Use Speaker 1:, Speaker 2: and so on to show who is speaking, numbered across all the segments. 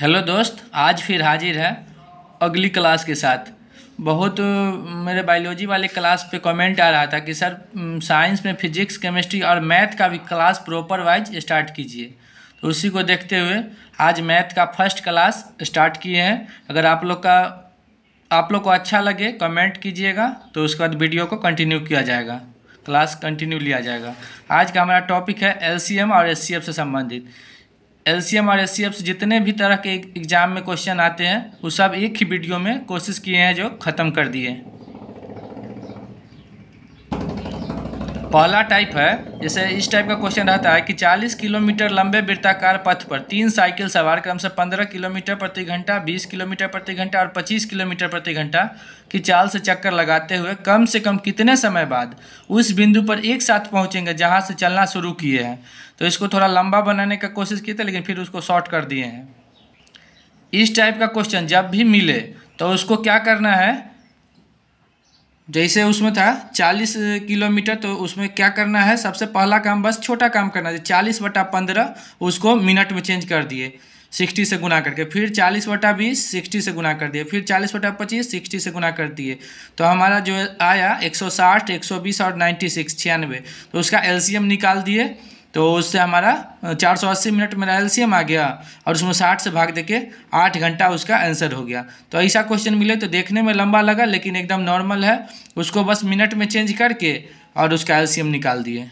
Speaker 1: hello दोस्त आज फिर हाजिर है अगली क्लास के साथ बहुत मेरे बायोलॉजी वाले क्लास पे कमेंट आ रहा था कि सर साइंस में फिजिक्स केमिस्ट्री और मैथ का भी क्लास प्रॉपर वाइज स्टार्ट कीजिए तो उसी को देखते हुए आज मैथ का फर्स्ट क्लास स्टार्ट किए हैं अगर आप लोग का आप लोग को अच्छा लगे कमेंट कीजिएगा तो उसके बाद वीडियो को कंटिन्यू किया जाएगा क्लास कंटिन्यू लिया जाएगा आज का हमारा टॉपिक है एल और एस से संबंधित एलसीएम और एस से जितने भी तरह के एग्ज़ाम में क्वेश्चन आते हैं वो सब एक ही वीडियो में कोशिश किए हैं जो ख़त्म कर दिए पहला टाइप है जैसे इस टाइप का क्वेश्चन रहता है कि 40 किलोमीटर लंबे वृत्ताकार पथ पर तीन साइकिल सवार क्रम से 15 किलोमीटर प्रति घंटा 20 किलोमीटर प्रति घंटा और 25 किलोमीटर प्रति घंटा की चाल से चक्कर लगाते हुए कम से कम कितने समय बाद उस बिंदु पर एक साथ पहुंचेंगे जहां से चलना शुरू किए हैं तो इसको थोड़ा लंबा बनाने का कोशिश किए थे लेकिन फिर उसको शॉर्ट कर दिए हैं इस टाइप का क्वेश्चन जब भी मिले तो उसको क्या करना है जैसे उसमें था 40 किलोमीटर तो उसमें क्या करना है सबसे पहला काम बस छोटा काम करना है चालीस बटा पंद्रह उसको मिनट में चेंज कर दिए सिक्सटी से गुना करके फिर चालीस बटा बीस सिक्सटी से गुना कर दिए फिर चालीस बटा पच्चीस सिक्सटी से गुना कर दिए तो हमारा जो आया एक सौ साठ एक सौ बीस और नाइन्टी सिक्स छियानवे तो उसका एल्सियम निकाल दिए तो उससे हमारा चार सौ अस्सी मिनट मेरा एल आ गया और उसमें साठ से भाग देके आठ घंटा उसका आंसर हो गया तो ऐसा क्वेश्चन मिले तो देखने में लंबा लगा लेकिन एकदम नॉर्मल है उसको बस मिनट में चेंज करके और उसका एल निकाल दिए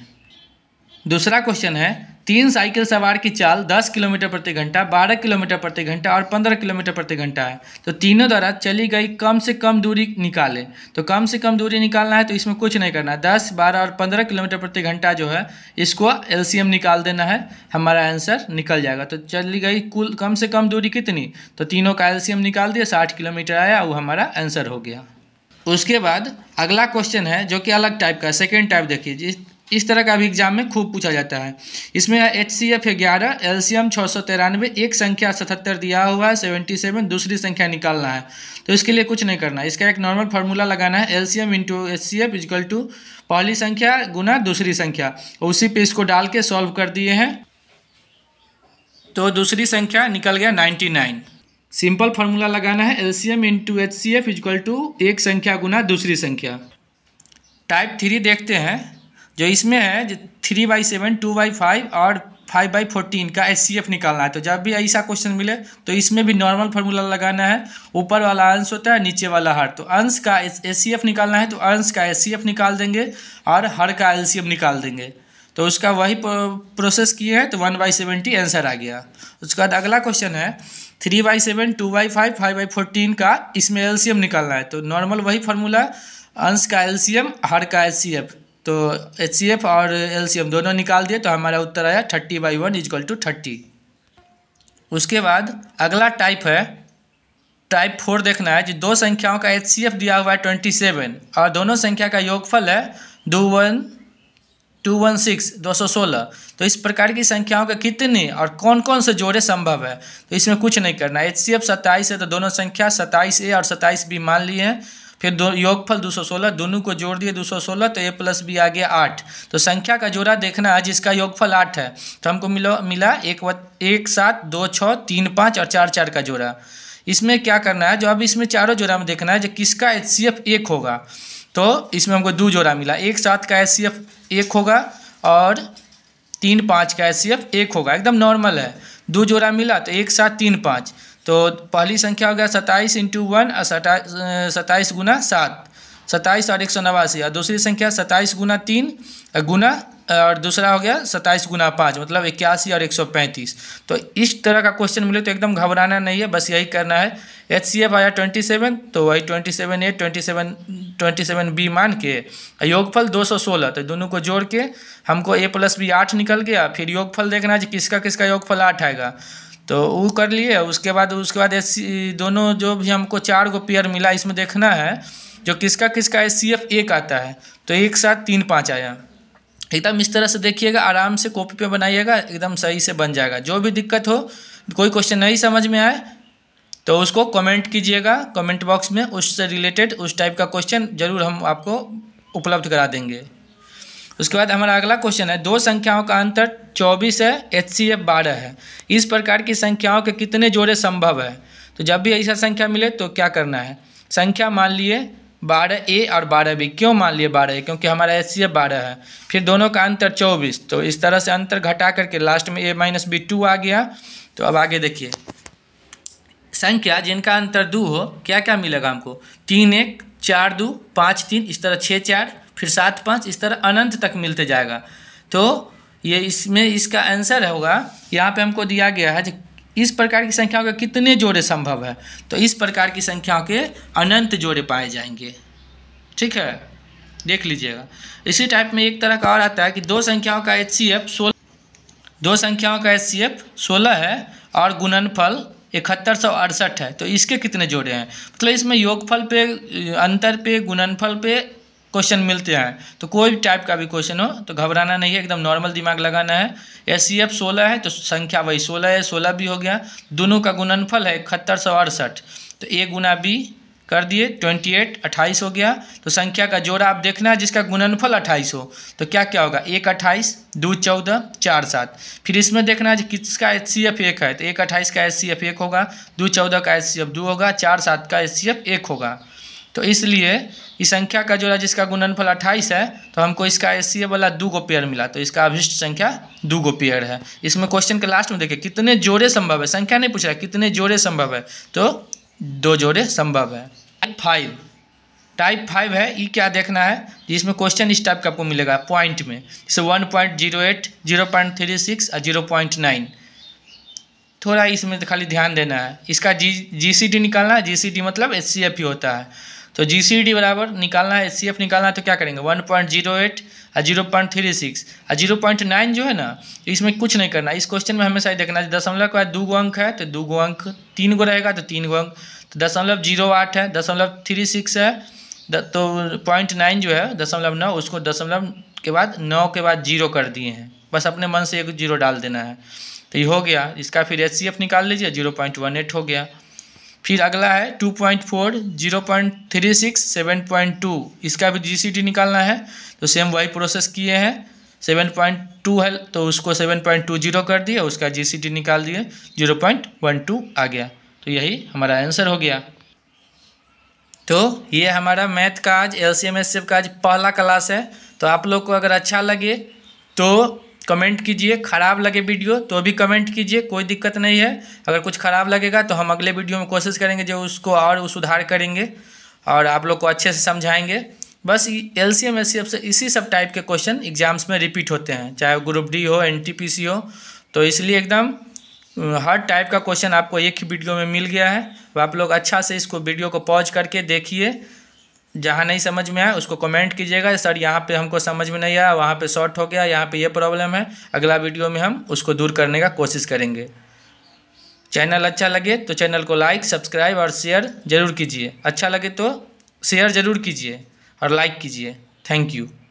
Speaker 1: दूसरा क्वेश्चन है तीन साइकिल सवार की चाल 10 किलोमीटर प्रति घंटा 12 किलोमीटर प्रति घंटा और 15 किलोमीटर प्रति घंटा है तो तीनों द्वारा चली गई कम से कम दूरी निकालें तो कम से कम दूरी निकालना है तो इसमें कुछ नहीं करना है दस बारह और पंद्रह किलोमीटर प्रति घंटा जो है इसको एलसीएम निकाल देना है हमारा आंसर निकल जाएगा तो चली गई कुल कम से कम दूरी कितनी तो तीनों का एल निकाल दिया साठ किलोमीटर आया वो हमारा आंसर हो गया उसके बाद अगला क्वेश्चन है जो कि अलग टाइप का सेकेंड टाइप देखिए जिस इस तरह का भी एग्जाम में खूब पूछा जाता है इसमें एच सी एफ है ग्यारह एल सी एम छः सौ तिरानवे एक संख्या सतहत्तर दिया हुआ है सेवेंटी सेवन दूसरी संख्या निकालना है तो इसके लिए कुछ नहीं करना इसका एक नॉर्मल फार्मूला लगाना है L C M into H C F is equal to पहली संख्या गुना दूसरी संख्या उसी पे इसको डाल के सॉल्व कर दिए हैं तो दूसरी संख्या निकल गया नाइन्टी नाइन सिंपल फार्मूला लगाना है L C M into H C F is equal to एक संख्या गुना दूसरी संख्या टाइप थ्री देखते हैं जो इसमें है जो three by seven two by five और फाइव बाई फोर्टीन का एफ़ निकालना है तो जब भी ऐसा क्वेश्चन मिले तो इसमें भी नॉर्मल फार्मूला लगाना है ऊपर वाला अंश होता है नीचे वाला हर तो अंश का एफ़ निकालना है तो अंश का एफ निकाल देंगे और हर का एल निकाल देंगे तो उसका वही प्रोसेस किए हैं तो वन बाई सेवेंटी आंसर आ गया उसके बाद अगला क्वेश्चन है three by seven two by five five by fourteen का इसमें एलसीएम निकालना है तो नॉर्मल वही फार्मूला अंश का एलसीएम हर का एफ़ तो एच और एल दोनों निकाल दिए तो हमारा उत्तर आया thirty by one equal to thirty उसके बाद अगला टाइप है टाइप फोर देखना है जो दो संख्याओं का एच दिया हुआ है ट्वेंटी सेवन और दोनों संख्या का योगफल है दो वन टू वन सिक्स दो सौ सोलह तो इस प्रकार की संख्याओं का कितने और कौन कौन से जोड़े संभव है तो इसमें कुछ नहीं करना है एच सी एफ सत्ताईस है तो दोनों संख्या सत्ताईस ए और सत्ताईस बी मान लिए हैं फिर दो योगफल 216 दोनों को जोड़ दिए 216 तो ए प्लस बी आ गया आठ तो संख्या का जोड़ा देखना है जिसका योगफल आठ है तो हमको मिलो मिला एक व एक सात दो छः तीन पाँच और चार चार का जोड़ा इसमें क्या करना है जो अब इसमें चारों जोड़ा में देखना है जो किसका एच सी एफ एक होगा तो इसमें हमको दो जोड़ा मिला एक सात का एच सी एफ एक होगा और तीन पाँच का एच सी एफ एक होगा एकदम नॉर्मल है दो जोड़ा मिला तो एक सात तीन पाँच तो पहली संख्या हो गया सत्ताईस इंटू वन और सत्ताईस गुना सात सत्ताईस और एक सौ नवासी और दूसरी संख्या सत्ताईस गुना तीन गुना और दूसरा हो गया सत्ताईस गुना पाँच मतलब इक्यासी और एक सौ पैंतीस तो इस तरह का क्वेश्चन मिले तो एकदम घबराना नहीं है बस यही करना है एच सी एफ आया ट्वेंटी सेवन तो वही twenty seven A twenty seven twenty seven B मान के योगफल दो सौ सोलह तो दोनों को जोड़ के हमको ए प्लस बी आठ निकल गया फिर योगफल देखना है कि किसका किसका योगफल आठ आएगा तो वो कर लिए उसके बाद उसके बाद एस दोनों जो भी हमको चार गो पेयर मिला इसमें देखना है जो किसका किसका एस सी एफ एक आता है तो एक साथ तीन पाँच आया एकदम इस तरह से देखिएगा आराम से कॉपी पे बनाइएगा एकदम सही से बन जाएगा जो भी दिक्कत हो कोई क्वेश्चन नहीं समझ में आए तो उसको कमेंट कीजिएगा कमेंट बॉक्स में उससे रिलेटेड उस टाइप का क्वेश्चन ज़रूर हम आपको उपलब्ध करा देंगे उसके बाद हमारा अगला क्वेश्चन है दो संख्याओं का अंतर चौबीस है एच सी एफ बारह है इस प्रकार की संख्याओं के कितने जोड़े संभव है तो जब भी ऐसा संख्या मिले तो क्या करना है संख्या मान लिए बारह ए और बारह बी क्यों मान लिए बारह ए क्योंकि हमारा एच सी एफ बारह है फिर दोनों का अंतर चौबीस तो इस तरह से अंतर घटा करके लास्ट में ए माइनस बी टू आ गया तो अब आगे देखिए संख्या जिनका अंतर दो हो क्या क्या मिलेगा हमको तीन एक चार दो पाँच तीन इस तरह छः चार फिर सात पाँच इस तरह अनंत तक मिलते जाएगा तो ये इसमें इसका आंसर होगा यहाँ पे हमको दिया गया है इस प्रकार की संख्याओं के कितने जोड़े संभव है तो इस प्रकार की संख्याओं के अनंत जोड़े पाए जाएंगे ठीक है देख लीजिएगा इसी टाइप में एक तरह का और आता है कि दो संख्याओं का एच सी एफ सोलह दो संख्याओं का एच सी एफ सोलह है और गुणनफल इकहत्तर सौ अड़सठ है तो इसके कितने जोड़े हैं मतलब इसमें योगफल पे अंतर पे गुणनफल पे क्वेश्चन मिलते हैं तो कोई भी टाइप का भी क्वेश्चन हो तो घबराना नहीं है एकदम नॉर्मल दिमाग लगाना है एस सी एफ सोलह है तो संख्या वही सोलह है सोलह भी हो गया दोनों का गुणनफल है इकहत्तर सौ अड़सठ तो ए गुना बी कर दिए ट्वेंटी एट अट्ठाईस हो गया तो संख्या का जोड़ा आप देखना है जिसका गुणनफल अट्ठाईस हो तो क्या क्या होगा एक अट्ठाईस दो चौदह चार सात फिर इसमें देखना है किसका एच सी एफ एक है तो एक अट्ठाईस का एच सी एफ एक होगा दो चौदह का एच सी एफ दो होगा चार सात का एच सी एफ एक होगा तो इसलिए इस संख्या का जो है जिसका गुणनफल 28 है तो हमको इसका एस वाला दो गो पेयर मिला तो इसका अभिष्ट संख्या दो गो पेयर है इसमें क्वेश्चन के लास्ट में देखिए कितने जोड़े संभव है संख्या नहीं पूछ रहा कितने जोड़े संभव है तो दो जोड़े संभव है टाइप फाइव टाइप फाइव है ये क्या देखना है जिसमें क्वेश्चन इस टाइप का आपको मिलेगा पॉइंट में जैसे one point zero eight zero point three six और जीरो पॉइंट नाइन थोड़ा इसमें खाली ध्यान देना है इसका जी जी सी डी निकालना है जी सी डी मतलब एच सी एफ ही होता है तो जी सी डी बराबर निकालना है सी एफ निकालना है तो क्या करेंगे वन पॉइंट जीरो एट और जीरो पॉइंट थ्री सिक्स और जीरो पॉइंट नाइन जो है ना तो इसमें कुछ नहीं करना इस क्वेश्चन में हमेशा ही देखना दशमलव का दो गो अंक है तो दो गो अंक तीन गो रहेगा तो तीन गो अंक तो दशमलव जीरो आठ है दशमलव थ्री सिक्स है तो पॉइंट नाइन जो है दशमलव नौ उसको दशमलव के बाद नौ के बाद जीरो कर दिए हैं बस अपने मन से एक जीरो डाल देना है तो ये हो गया इसका फिर एच निकाल लीजिए जीरो पॉइंट वन एट हो गया फिर अगला है two point four zero point three six seven point two इसका भी जी सी टी निकालना है तो सेम वही प्रोसेस किए हैं सेवन पॉइंट टू है तो उसको सेवन पॉइंट टू जीरो कर दिए उसका जी सी टी निकाल दिए जीरो पॉइंट वन टू आ गया तो यही हमारा आंसर हो गया तो ये हमारा मैथ का आज एल सी एम एस का आज पहला क्लास है तो आप लोग को अगर अच्छा लगे तो कमेंट कीजिए ख़राब लगे वीडियो तो भी कमेंट कीजिए कोई दिक्कत नहीं है अगर कुछ ख़राब लगेगा तो हम अगले वीडियो में कोशिश करेंगे जो उसको और सुधार करेंगे और आप लोग को अच्छे से समझाएंगे बस एल सी एम एस से इसी सब टाइप के क्वेश्चन एग्जाम्स में रिपीट होते हैं चाहे ग्रुप डी हो एन टी पी सी हो तो इसलिए एकदम हर टाइप का क्वेश्चन आपको एक ही वीडियो में मिल गया है तो आप लोग अच्छा से इसको वीडियो को पॉज करके देखिए जहाँ नहीं समझ में आया उसको कमेंट कीजिएगा सर यहाँ पे हमको समझ में नहीं आया वहाँ पे शॉर्ट हो गया यहाँ पे ये प्रॉब्लम है अगला वीडियो में हम उसको दूर करने का कोशिश करेंगे चैनल अच्छा लगे तो चैनल को लाइक सब्सक्राइब और शेयर ज़रूर कीजिए अच्छा लगे तो शेयर ज़रूर कीजिए और लाइक कीजिए थैंक यू